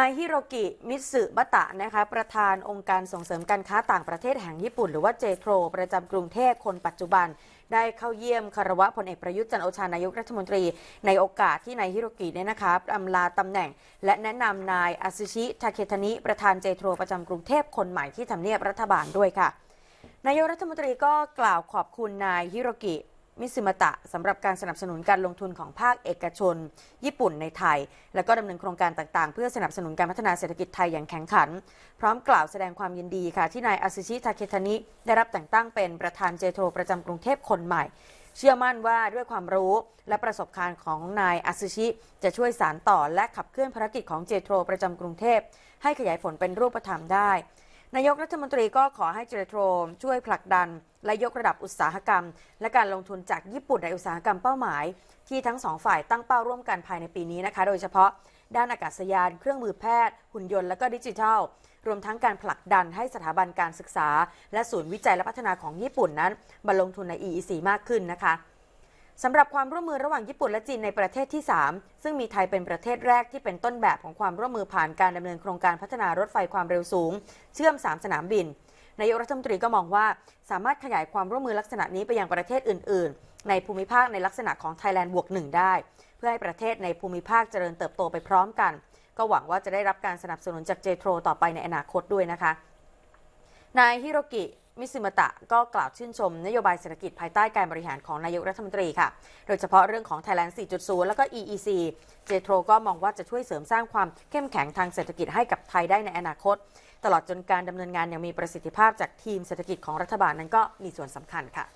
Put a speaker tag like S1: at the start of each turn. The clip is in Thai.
S1: นายฮิโรกิ มิสึบะตะนะคะประธานองค์การส่งเสริมการค้าต่างประเทศแห่งญี่ปุ่นหรือว่าเจโครประจำกรุงเทพคนปัจจุบัน ได้เข้าเยี่ยมคารวะพลเอกประยุทธ์จันโอชานายกรัฐมนตรี ในโอกาสที่นายฮิโรกิเนี่ยนะคะอำลาตำแหน่ง และแนะนำนายอาซิชิทาเคทานิ ประธานเจโทรประจำกรุงเทพคนใหม่ที่ทำเนียบรัฐบาลด้วยค่ะนายกรัฐมนตรีก็กล่าวขอบคุณนายฮิโรกิมิซูมตะสำหรับการสนับสนุนการลงทุนของภาคเอกชนญี่ปุ่นในไทย และก็ดำเนินโครงการต่างๆเพื่อสนับสนุนการพัฒนาเศรษฐกิจไทยอย่างแข็งขัน พร้อมกล่าวแสดงความยินดีค่ะ ที่นายอาซิชิทาเคทานิ ได้รับแต่งตั้งเป็นประธานเจโทรประจำกรุงเทพคนใหม่ เชื่อมั่นว่าด้วยความรู้และประสบการณ์ของนายอาซิชิจะช่วยสานต่อและขับเคลื่อนภารกิจของเจโทรประจำกรุงเทพให้ขยายผลเป็นรูปธรรมได้นายกรัฐมนตรีก็ขอให้เจริโทรม ช่วยผลักดัน และยกระดับอุตสาหกรรม และการลงทุนจากญี่ปุ่น ในอุตสาหกรรมเป้าหมาย ที่ทั้งสองฝ่ายตั้งเป้าร่วมกันภายในปีนี้นะคะ โดยเฉพาะ ด้านอากาศยาน เครื่องมือแพทย์หุ่นยนต์และก็ดิจิทัล รวมทั้งการผลักดันให้สถาบันการศึกษา และศูนย์วิจัยและพัฒนาของญี่ปุ่นนั้นมาลงทุนใน EEC มากขึ้นนะคะสำหรับความร่วมมือระหว่างญี่ปุ่นและจีนในประเทศที่ 3 ซึ่งมีไทยเป็นประเทศแรกที่เป็นต้นแบบของความร่วมมือผ่านการดำเนินโครงการพัฒนารถไฟความเร็วสูง เชื่อม 3 สนามบินนายกรัฐมนตรีก็มองว่าสามารถขยายความร่วมมือลักษณะนี้ไปยังประเทศอื่น ๆ ในภูมิภาคในลักษณะของไทยแลนด์บวกหนึ่งได้เพื่อให้ประเทศในภูมิภาคเจริญเติบโตไปพร้อมกัน ก็หวังว่าจะได้รับการสนับสนุนจากเจโทรต่อไปในอนาคตด้วยนะคะ นายฮิโรกิมิซิมตะก็กล่าวชื่นชมนโยบายเศรษฐกิจภายใต้การบริหารของนายกรัฐมนตรีค่ะ โดยเฉพาะเรื่องของ Thailand 4.0 แล้วก็ EEC เจโทรก็มองว่าจะช่วยเสริมสร้างความเข้มแข็งทางเศรษฐกิจให้กับไทยได้ในอนาคต ตลอดจนการดำเนินงานอย่างมีประสิทธิภาพจากทีมเศรษฐกิจของรัฐบาลนั้นก็มีส่วนสำคัญค่ะ